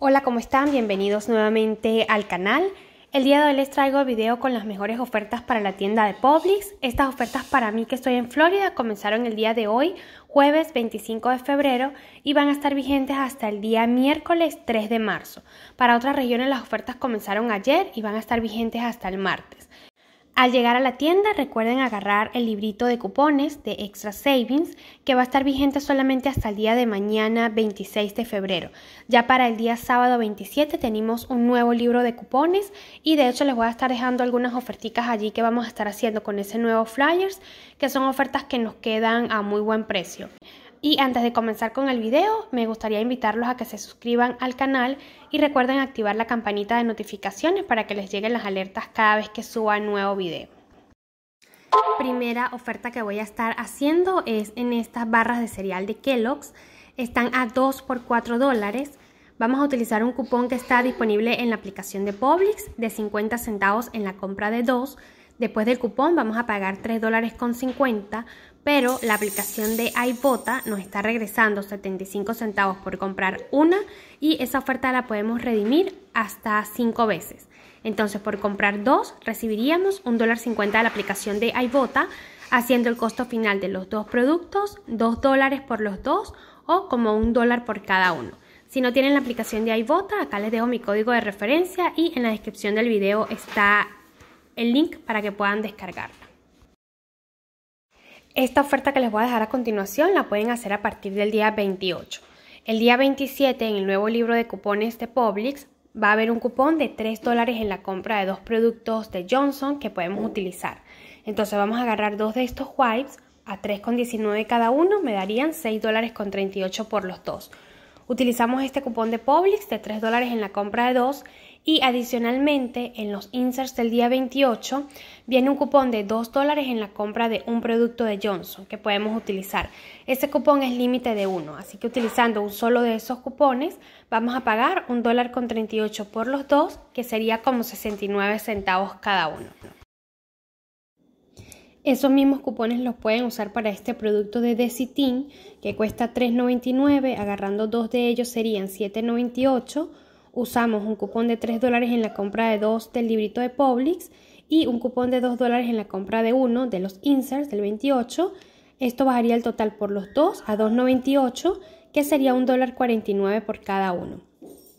Hola, ¿cómo están? Bienvenidos nuevamente al canal. El día de hoy les traigo el video con las mejores ofertas para la tienda de Publix. Estas ofertas para mí que estoy en Florida comenzaron el día de hoy, jueves 25 de febrero, y van a estar vigentes hasta el día miércoles 3 de marzo. Para otras regiones las ofertas comenzaron ayer y van a estar vigentes hasta el martes. Al llegar a la tienda recuerden agarrar el librito de cupones de Extra Savings que va a estar vigente solamente hasta el día de mañana 26 de febrero. Ya para el día sábado 27 tenemos un nuevo libro de cupones y de hecho les voy a estar dejando algunas oferticas allí que vamos a estar haciendo con ese nuevo flyers que son ofertas que nos quedan a muy buen precio. Y antes de comenzar con el video, me gustaría invitarlos a que se suscriban al canal y recuerden activar la campanita de notificaciones para que les lleguen las alertas cada vez que suba nuevo video. Primera oferta que voy a estar haciendo es en estas barras de cereal de Kellogg's. Están a 2 por 4 dólares. Vamos a utilizar un cupón que está disponible en la aplicación de Publix de 50 centavos en la compra de 2. Después del cupón vamos a pagar 3 dólares con 50 pero la aplicación de iBota nos está regresando 75 centavos por comprar una y esa oferta la podemos redimir hasta 5 veces. Entonces por comprar dos recibiríamos un dólar 50 de la aplicación de iBota, haciendo el costo final de los dos productos 2 dólares por los dos o como un dólar por cada uno. Si no tienen la aplicación de iBota, acá les dejo mi código de referencia y en la descripción del video está el link para que puedan descargar. Esta oferta que les voy a dejar a continuación la pueden hacer a partir del día 28. El día 27 en el nuevo libro de cupones de Publix va a haber un cupón de 3 dólares en la compra de dos productos de Johnson que podemos utilizar. Entonces vamos a agarrar dos de estos wipes a 3,19 cada uno, me darían $6.38 dólares con por los dos. Utilizamos este cupón de Publix de 3 dólares en la compra de dos y adicionalmente, en los inserts del día 28, viene un cupón de 2 dólares en la compra de un producto de Johnson que podemos utilizar. Ese cupón es límite de 1, así que utilizando un solo de esos cupones, vamos a pagar un dólar con 38 por los dos, que sería como 69 centavos cada uno. Esos mismos cupones los pueden usar para este producto de Desitin, que cuesta $3.99, agarrando dos de ellos serían $7.98 usamos un cupón de 3 dólares en la compra de 2 del librito de Publix y un cupón de 2 dólares en la compra de 1 de los inserts del 28, esto bajaría el total por los dos a 2.98, que sería un dólar 49 por cada uno.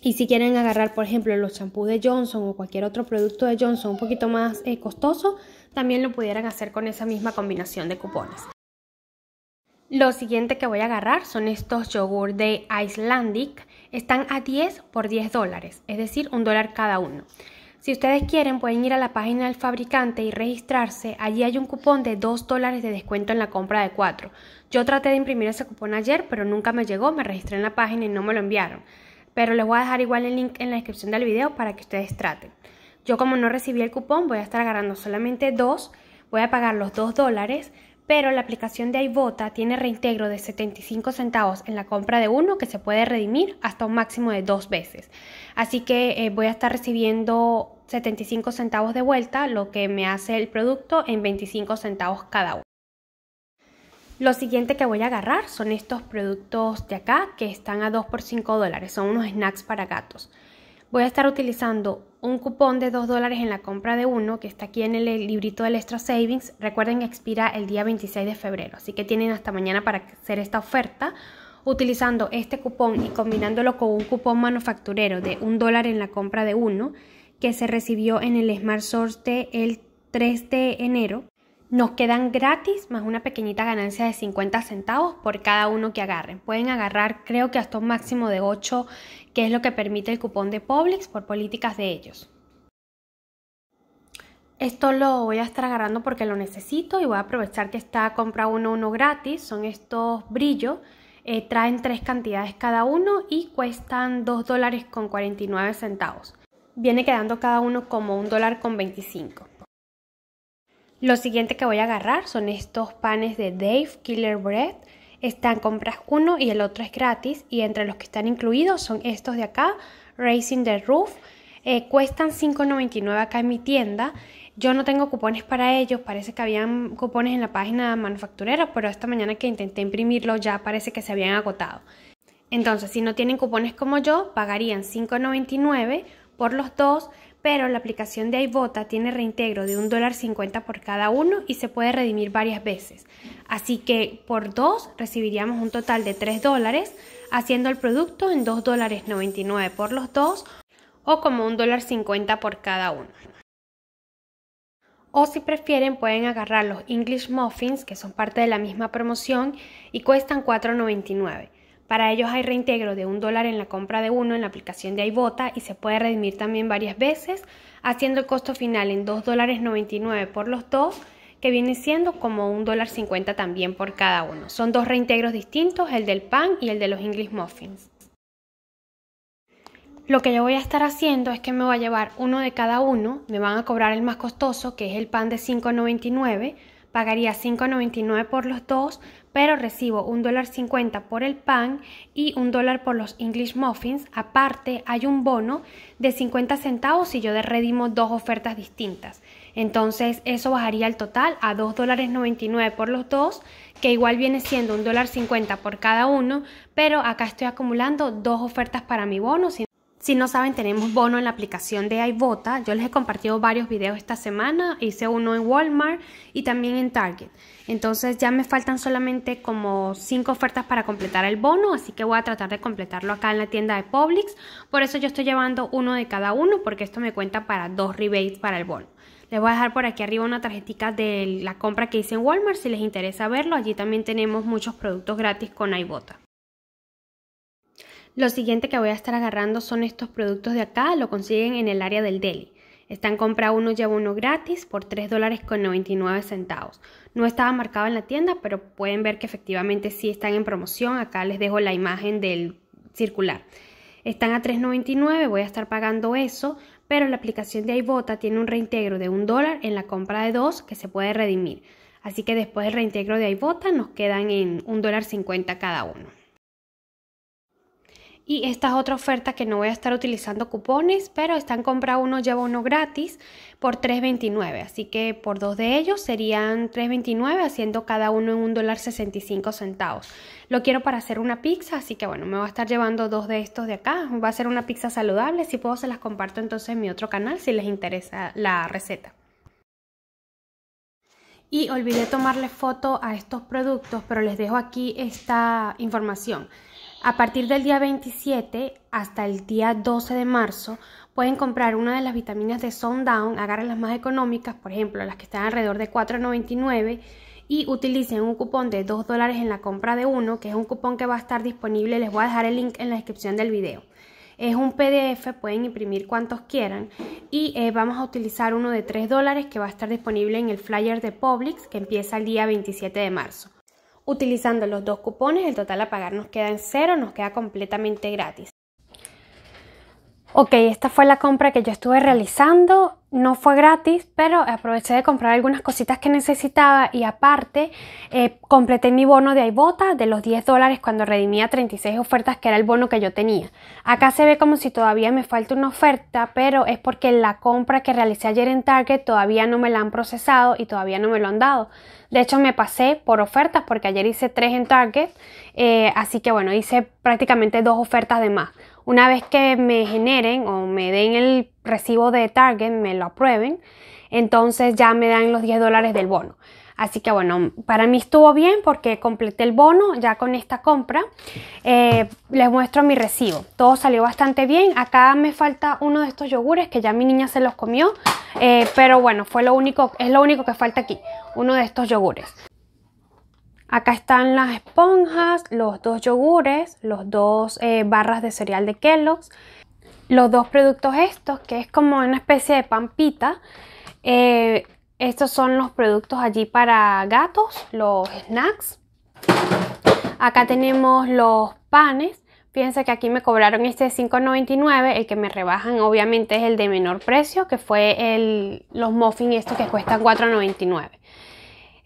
Y si quieren agarrar, por ejemplo, los champús de Johnson o cualquier otro producto de Johnson un poquito más eh, costoso, también lo pudieran hacer con esa misma combinación de cupones. Lo siguiente que voy a agarrar son estos yogur de Icelandic están a 10 por 10 dólares, es decir, un dólar cada uno. Si ustedes quieren pueden ir a la página del fabricante y registrarse. Allí hay un cupón de 2 dólares de descuento en la compra de 4. Yo traté de imprimir ese cupón ayer, pero nunca me llegó, me registré en la página y no me lo enviaron. Pero les voy a dejar igual el link en la descripción del video para que ustedes traten. Yo como no recibí el cupón voy a estar agarrando solamente 2, voy a pagar los 2 dólares pero la aplicación de iVota tiene reintegro de 75 centavos en la compra de uno que se puede redimir hasta un máximo de dos veces. Así que eh, voy a estar recibiendo 75 centavos de vuelta, lo que me hace el producto en 25 centavos cada uno. Lo siguiente que voy a agarrar son estos productos de acá que están a 2 por 5 dólares, son unos snacks para gatos voy a estar utilizando un cupón de 2 dólares en la compra de uno que está aquí en el librito del Extra Savings. Recuerden que expira el día 26 de febrero, así que tienen hasta mañana para hacer esta oferta. Utilizando este cupón y combinándolo con un cupón manufacturero de 1 dólar en la compra de uno que se recibió en el Smart Source el 3 de enero, nos quedan gratis más una pequeñita ganancia de 50 centavos por cada uno que agarren. Pueden agarrar creo que hasta un máximo de 8, que es lo que permite el cupón de Publix por políticas de ellos. Esto lo voy a estar agarrando porque lo necesito y voy a aprovechar que está compra uno uno gratis. Son estos brillos. Eh, traen tres cantidades cada uno y cuestan 2 dólares con 49 centavos. Viene quedando cada uno como un dólar con 25. Lo siguiente que voy a agarrar son estos panes de Dave Killer Bread. Están, compras uno y el otro es gratis. Y entre los que están incluidos son estos de acá, Racing the Roof. Eh, cuestan $5.99 acá en mi tienda. Yo no tengo cupones para ellos, parece que habían cupones en la página manufacturera, pero esta mañana que intenté imprimirlo ya parece que se habían agotado. Entonces, si no tienen cupones como yo, pagarían $5.99 por los dos pero la aplicación de iBota tiene reintegro de $1.50 por cada uno y se puede redimir varias veces. Así que por dos recibiríamos un total de $3 haciendo el producto en $2.99 por los dos o como $1.50 por cada uno. O si prefieren pueden agarrar los English Muffins que son parte de la misma promoción y cuestan $4.99. Para ellos hay reintegro de un dólar en la compra de uno en la aplicación de iBota y se puede redimir también varias veces, haciendo el costo final en $2.99 dólares por los dos, que viene siendo como un dólar también por cada uno. Son dos reintegros distintos, el del pan y el de los English Muffins. Lo que yo voy a estar haciendo es que me voy a llevar uno de cada uno, me van a cobrar el más costoso, que es el pan de 5.99, pagaría 5.99 por los dos, pero recibo un dólar por el pan y un dólar por los English muffins. Aparte, hay un bono de 50 centavos si yo redimo dos ofertas distintas. Entonces, eso bajaría el total a $2.99 dólares por los dos, que igual viene siendo un dólar por cada uno, pero acá estoy acumulando dos ofertas para mi bono. Si no saben, tenemos bono en la aplicación de iVota. Yo les he compartido varios videos esta semana. Hice uno en Walmart y también en Target. Entonces ya me faltan solamente como 5 ofertas para completar el bono, así que voy a tratar de completarlo acá en la tienda de Publix. Por eso yo estoy llevando uno de cada uno, porque esto me cuenta para dos rebates para el bono. Les voy a dejar por aquí arriba una tarjetita de la compra que hice en Walmart si les interesa verlo. Allí también tenemos muchos productos gratis con iBota. Lo siguiente que voy a estar agarrando son estos productos de acá, lo consiguen en el área del deli. Están compra uno lleva uno gratis por 3 dólares con 99 centavos. No estaba marcado en la tienda, pero pueden ver que efectivamente sí están en promoción. Acá les dejo la imagen del circular. Están a 3.99, voy a estar pagando eso, pero la aplicación de iBota tiene un reintegro de un dólar en la compra de dos que se puede redimir. Así que después del reintegro de iBota nos quedan en un dólar cada uno. Y esta es otra oferta que no voy a estar utilizando cupones, pero están compra uno, lleva uno gratis por $3.29. Así que por dos de ellos serían $3.29, haciendo cada uno en un dólar centavos. Lo quiero para hacer una pizza, así que bueno, me voy a estar llevando dos de estos de acá. Va a ser una pizza saludable, si puedo se las comparto entonces en mi otro canal si les interesa la receta. Y olvidé tomarle foto a estos productos, pero les dejo aquí esta información. A partir del día 27 hasta el día 12 de marzo pueden comprar una de las vitaminas de Sundown, agarren las más económicas, por ejemplo, las que están alrededor de 4.99 y utilicen un cupón de 2 dólares en la compra de uno, que es un cupón que va a estar disponible, les voy a dejar el link en la descripción del video. Es un PDF, pueden imprimir cuantos quieran y eh, vamos a utilizar uno de 3 dólares que va a estar disponible en el flyer de Publix que empieza el día 27 de marzo. Utilizando los dos cupones, el total a pagar nos queda en cero, nos queda completamente gratis ok, esta fue la compra que yo estuve realizando, no fue gratis, pero aproveché de comprar algunas cositas que necesitaba y aparte eh, completé mi bono de iBota de los 10 dólares cuando redimía 36 ofertas, que era el bono que yo tenía. Acá se ve como si todavía me falta una oferta, pero es porque la compra que realicé ayer en Target todavía no me la han procesado y todavía no me lo han dado. De hecho, me pasé por ofertas porque ayer hice tres en Target, eh, así que bueno, hice prácticamente dos ofertas de más. Una vez que me generen o me den el recibo de Target, me lo aprueben, entonces ya me dan los 10 dólares del bono. Así que bueno, para mí estuvo bien porque completé el bono ya con esta compra. Eh, les muestro mi recibo. Todo salió bastante bien. Acá me falta uno de estos yogures que ya mi niña se los comió. Eh, pero bueno, fue lo único, es lo único que falta aquí. Uno de estos yogures. Acá están las esponjas, los dos yogures, los dos eh, barras de cereal de Kellogg's, los dos productos estos, que es como una especie de pampita. Eh, estos son los productos allí para gatos, los snacks. Acá tenemos los panes. Piensa que aquí me cobraron este de $5.99. El que me rebajan obviamente es el de menor precio, que fue los muffins estos que cuestan $4.99.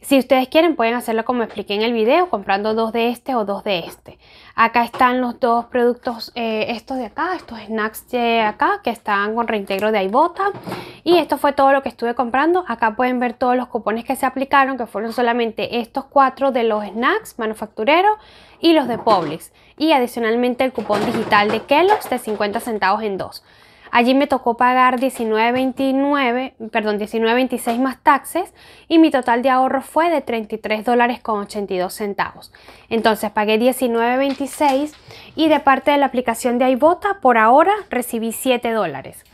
Si ustedes quieren pueden hacerlo como expliqué en el video, comprando dos de este o dos de este. Acá están los dos productos, eh, estos de acá, estos snacks de acá, que están con reintegro de Ibota. Y esto fue todo lo que estuve comprando. Acá pueden ver todos los cupones que se aplicaron, que fueron solamente estos cuatro de los snacks manufactureros y los de Publix. Y adicionalmente el cupón digital de Kellogg's de 50 centavos en dos. Allí me tocó pagar 19.29, perdón, 19.26 más taxes y mi total de ahorro fue de 33 dólares con 82 centavos. Entonces pagué 19.26 y de parte de la aplicación de iBota por ahora recibí 7 dólares.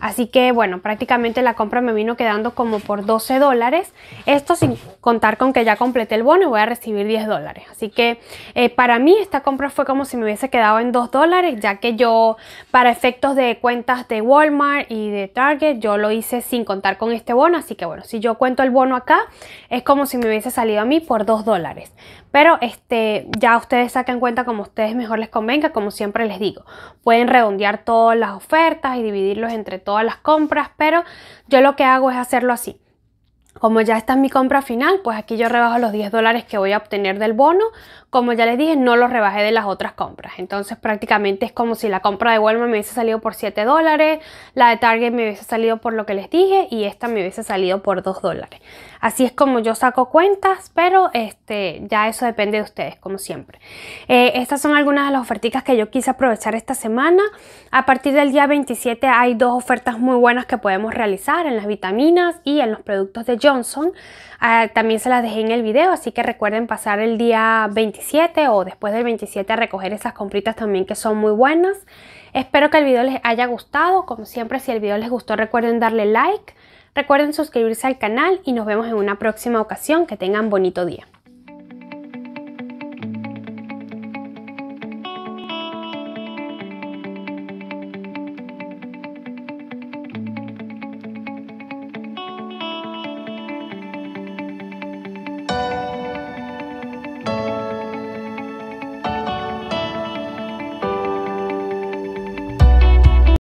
Así que bueno, prácticamente la compra me vino quedando como por 12 dólares. Esto sin contar con que ya completé el bono y voy a recibir 10 dólares. Así que eh, para mí esta compra fue como si me hubiese quedado en 2 dólares, ya que yo para efectos de cuentas de Walmart y de Target, yo lo hice sin contar con este bono. Así que bueno, si yo cuento el bono acá, es como si me hubiese salido a mí por 2 dólares. Pero este, ya ustedes saquen cuenta como ustedes mejor les convenga, como siempre les digo. Pueden redondear todas las ofertas y dividirlos entre todas las compras, pero yo lo que hago es hacerlo así. Como ya está en mi compra final, pues aquí yo rebajo los 10 dólares que voy a obtener del bono. Como ya les dije, no los rebajé de las otras compras. Entonces prácticamente es como si la compra de Walmart me hubiese salido por 7 dólares, la de Target me hubiese salido por lo que les dije y esta me hubiese salido por 2 dólares. Así es como yo saco cuentas, pero este, ya eso depende de ustedes, como siempre. Eh, estas son algunas de las ofertas que yo quise aprovechar esta semana. A partir del día 27 hay dos ofertas muy buenas que podemos realizar en las vitaminas y en los productos de Johnson. Ah, también se las dejé en el video, así que recuerden pasar el día 27 o después del 27 a recoger esas compritas también que son muy buenas. Espero que el video les haya gustado. Como siempre, si el video les gustó, recuerden darle like Recuerden suscribirse al canal y nos vemos en una próxima ocasión. Que tengan bonito día.